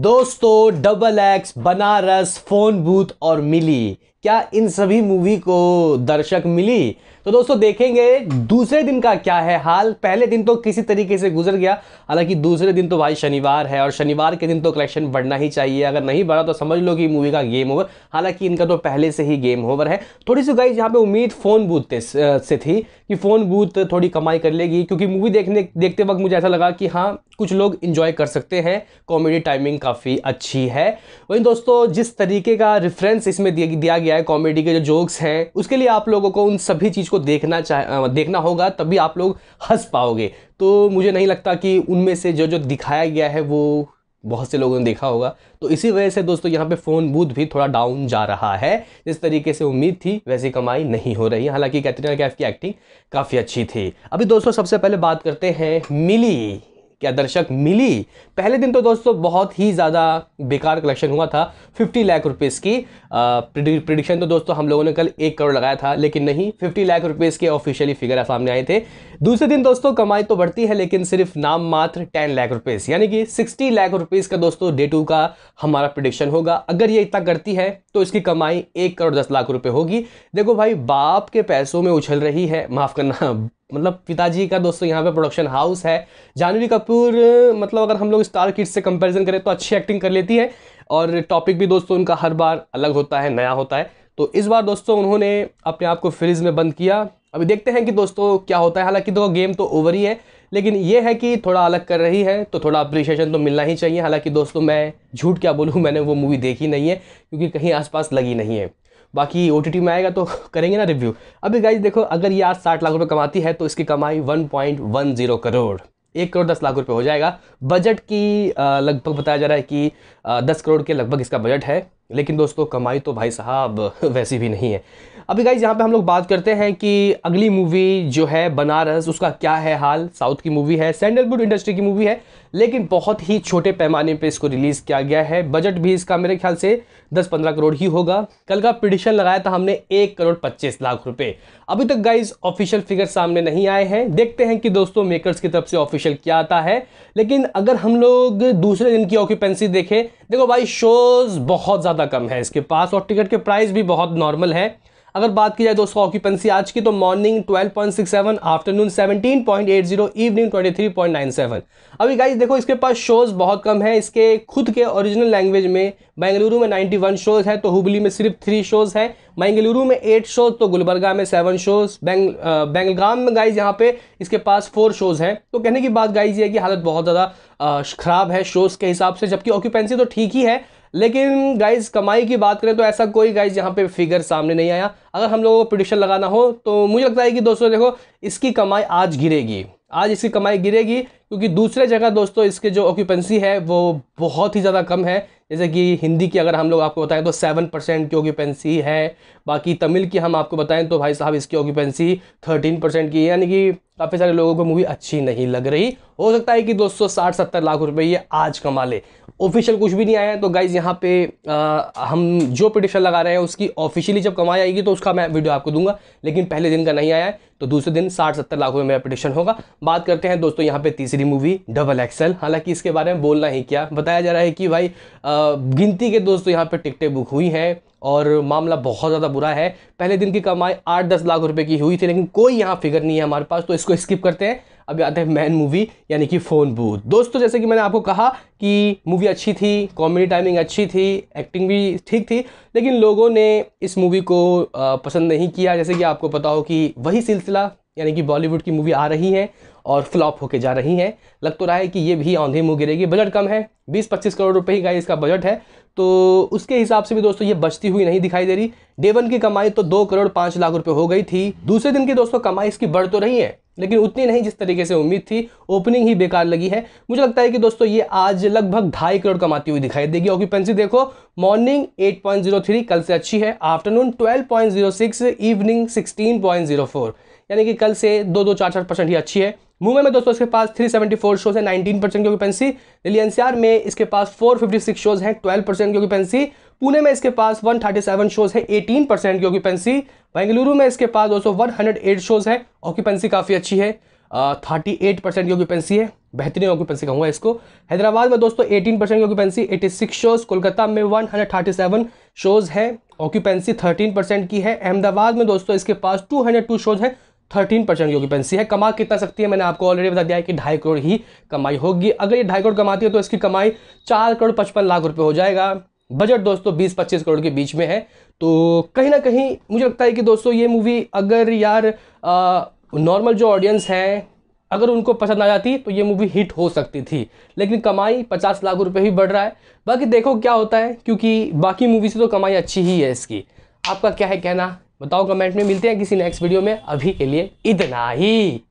दोस्तों double X Banaras phone booth और मिली क्या इन सभी मूवी को दर्शक मिली तो दोस्तों देखेंगे दूसरे दिन का क्या है हाल पहले दिन तो किसी तरीके से गुजर गया हालांकि दूसरे दिन तो भाई शनिवार है और शनिवार के दिन तो कलेक्शन बढ़ना ही चाहिए अगर नहीं बढ़ा तो समझ लो कि मूवी का गेम ओवर हालांकि इनका तो पहले से ही गेम ओवर है थोड़ी सी गाइज यहाँ पे उम्मीद फ़ोन बूथ से थी कि फ़ोन बूथ थोड़ी कमाई कर लेगी क्योंकि मूवी देखने देखते वक्त मुझे ऐसा लगा कि हाँ कुछ लोग इन्जॉय कर सकते हैं कॉमेडी टाइमिंग काफ़ी अच्छी है वहीं दोस्तों जिस तरीके का रेफरेंस इसमें दिया गया किया है कॉमेडी के जो जोक्स हैं उसके लिए आप लोगों को उन सभी चीज़ को देखना चाह देखना होगा तभी आप लोग हंस पाओगे तो मुझे नहीं लगता कि उनमें से जो जो दिखाया गया है वो बहुत से लोगों ने देखा होगा तो इसी वजह से दोस्तों यहाँ पे फ़ोन बूथ भी थोड़ा डाउन जा रहा है जिस तरीके से उम्मीद थी वैसी कमाई नहीं हो रही हालांकि कैटरीना कैफ की एक्टिंग काफ़ी अच्छी थी अभी दोस्तों सबसे पहले बात करते हैं मिली क्या दर्शक मिली पहले दिन तो दोस्तों बहुत ही ज़्यादा बेकार कलेक्शन हुआ था 50 लाख रुपीस की प्रिडिक्शन तो दोस्तों हम लोगों ने कल एक करोड़ लगाया था लेकिन नहीं 50 लाख रुपीस के ऑफिशियली फिगर सामने आए थे दूसरे दिन दोस्तों कमाई तो बढ़ती है लेकिन सिर्फ नाम मात्र टेन लाख रुपीज़ यानी कि सिक्सटी लाख रुपीज़ का दोस्तों डे टू का हमारा प्रिडिक्शन होगा अगर ये इतना करती है तो इसकी कमाई एक करोड़ दस लाख रुपये होगी देखो भाई बाप के पैसों में उछल रही है माफ़ करना मतलब पिताजी का दोस्तों यहाँ पे प्रोडक्शन हाउस है जानवी कपूर मतलब अगर हम लोग स्टार किड्स से कंपैरिजन करें तो अच्छी एक्टिंग कर लेती है और टॉपिक भी दोस्तों उनका हर बार अलग होता है नया होता है तो इस बार दोस्तों उन्होंने अपने आप को फ्रिज में बंद किया अभी देखते हैं कि दोस्तों क्या होता है हालांकि तो गेम तो ओवर ही है लेकिन ये है कि थोड़ा अलग कर रही है तो थोड़ा अप्रिशिएशन तो मिलना ही चाहिए हालांकि दोस्तों मैं झूठ क्या बोलूँ मैंने वो मूवी देखी नहीं है क्योंकि कहीं आसपास लगी नहीं है बाकी ओ में आएगा तो करेंगे ना रिव्यू अभी गाइज देखो अगर ये आज साठ लाख रुपये कमाती है तो इसकी कमाई one point one zero crore एक करोड़ दस लाख रुपये हो जाएगा बजट की लगभग बताया जा रहा है कि दस करोड़ के लगभग इसका बजट है लेकिन दोस्तों कमाई तो भाई साहब वैसी भी नहीं है अभी गाइज यहाँ पे हम लोग बात करते हैं कि अगली मूवी जो है बनारस उसका क्या है हाल साउथ की मूवी है सैंडलवुड इंडस्ट्री की मूवी है लेकिन बहुत ही छोटे पैमाने पे इसको रिलीज़ किया गया है बजट भी इसका मेरे ख्याल से 10-15 करोड़ ही होगा कल का पिटिशन लगाया था हमने एक करोड़ पच्चीस लाख रुपये अभी तक गाइज ऑफिशियल फिगर सामने नहीं आए हैं देखते हैं कि दोस्तों मेकर्स की तरफ से ऑफिशियल क्या आता है लेकिन अगर हम लोग दूसरे दिन की ऑक्यूपेंसी देखें देखो भाई शोज़ बहुत ज़्यादा ज़्यादा कम है इसके पास और टिकट के प्राइस भी बहुत नॉर्मल है अगर बात की जाए दोस्तों ऑक्यूपेंसी आज की तो मॉर्निंग 12.67 आफ्टरनून 17.80 इवनिंग 23.97 अभी गाइस देखो इसके पास शोज़ बहुत कम है इसके खुद के ओरिजिनल लैंग्वेज में बेंगलुरु में 91 शोज़ है तो हुबली में सिर्फ थ्री शोज़ है बेंगलुरु में एट शोज़ तो गुलबर्गा में सेवन शोज़ बेंग बेंगलगाम में गाइज यहाँ पे इसके पास फोर शोज़ हैं तो कहने की बात गाइज ये है कि हालत बहुत ज़्यादा ख़राब है शोज़ के हिसाब से जबकि ऑक्यूपेंसी तो ठीक ही है लेकिन गाइज कमाई की बात करें तो ऐसा कोई गाइज यहाँ पे फिगर सामने नहीं आया अगर हम लोगों को प्रोडिक्शन लगाना हो तो मुझे लगता है कि दोस्तों देखो इसकी कमाई आज गिरेगी आज इसकी कमाई गिरेगी क्योंकि दूसरे जगह दोस्तों इसके जो ऑक्यूपेंसी है वो बहुत ही ज़्यादा कम है जैसे कि हिंदी की अगर हम लोग आपको बताएं तो सेवन परसेंट की ऑक्यूपेंसी है बाकी तमिल की हम आपको बताएं तो भाई साहब इसकी ऑक्यूपेंसी थर्टीन परसेंट की यानी कि काफ़ी सारे लोगों को मूवी अच्छी नहीं लग रही हो सकता है कि दोस्तों साठ सत्तर लाख रुपये ये आज कमा ले ऑफिशियल कुछ भी नहीं आया है तो गाइज़ यहाँ पे आ, हम जो पिटिशन लगा रहे हैं उसकी ऑफिशियली जब कमाई आएगी तो उसका मैं वीडियो आपको दूंगा लेकिन पहले दिन का नहीं आया है तो दूसरे दिन साठ सत्तर लाख रुपये मेरा पिटिशन होगा बात करते हैं दोस्तों यहाँ पे तीसरी मूवी डबल एक्सएल हालांकि इसके बारे में बोलना ही क्या बताया जा रहा है कि भाई आ, गिनती के दोस्तों यहाँ पर टिकटें बुक हुई हैं और मामला बहुत ज़्यादा बुरा है पहले दिन की कमाई आठ दस लाख रुपये की हुई थी लेकिन कोई यहाँ फिगर नहीं है हमारे पास तो इसको स्किप करते हैं अब आते हैं मैन मूवी यानी कि फ़ोन बूथ दोस्तों जैसे कि मैंने आपको कहा कि मूवी अच्छी थी कॉमेडी टाइमिंग अच्छी थी एक्टिंग भी ठीक थी लेकिन लोगों ने इस मूवी को पसंद नहीं किया जैसे कि आपको पता हो कि वही सिलसिला यानी कि बॉलीवुड की मूवी आ रही है और फ्लॉप होके जा रही हैं लग तो रहा है कि ये भी औंधे मुँह गिरेगी बजट कम है 20-25 करोड़ रुपए ही का इसका बजट है तो उसके हिसाब से भी दोस्तों ये बचती हुई नहीं दिखाई दे रही डे वन की कमाई तो दो करोड़ पाँच लाख रुपये हो गई थी दूसरे दिन की दोस्तों कमाई इसकी बढ़ तो रही है लेकिन उतनी नहीं जिस तरीके से उम्मीद थी ओपनिंग ही बेकार लगी है मुझे लगता है कि दोस्तों ये आज लगभग ढाई करोड़ कमाती हुई दिखाई देगी ऑक्यूपेंसी देखो मॉर्निंग 8.03 कल से अच्छी है आफ्टरनून 12.06 इवनिंग 16.04 यानी कि कल से दो दो चार चार परसेंट ही अच्छी है मुंबई में दोस्तों इसके पास 374 शोज है 19 परसेंट की ऑक्यूपेंसी रिलियंसियार में इसके पास 456 शोज हैं 12 परसेंट की ऑक्यूपेंसी पुणे में इसके पास 137 शोज है 18 परसेंट की ऑक्यूपेंसी बेंगलुरु में इसके पास दोस्तों एट शोज है ऑक्यूपेंसी काफ़ी अच्छी है थर्टी एट परसेंट की ऑक्यूपेंसी है बेहतरीन ऑक्यूपेंसी कहूँगा इसको हैदराबाद में दोस्तों एटीन परसेंट की occupancy eighty six shows Kolkata में one hundred thirty seven shows है ऑक्यूपेंसी थर्टीन परसेंट की है अहमदाबाद में दोस्तों इसके पास टू हंड्रेड टू शोज़ है थर्टीन परसेंट की ऑक्यूपेंसी है कमा कितना सकती है मैंने आपको ऑलरेडी बता दिया है कि ढाई करोड़ ही कमाई होगी अगर ये ढाई करोड़ कमाती है तो इसकी कमाई चार करोड़ पचपन लाख रुपये हो जाएगा बजट दोस्तों 20-25 करोड़ के बीच में है तो कहीं ना कहीं मुझे लगता है कि दोस्तों ये मूवी अगर यार नॉर्मल जो ऑडियंस है अगर उनको पसंद आ जाती तो ये मूवी हिट हो सकती थी लेकिन कमाई पचास लाख रुपये ही बढ़ रहा है बाकी देखो क्या होता है क्योंकि बाकी मूवी से तो कमाई अच्छी ही है इसकी आपका क्या है कहना बताओ कमेंट में मिलते हैं किसी नेक्स्ट वीडियो में अभी के लिए इतना ही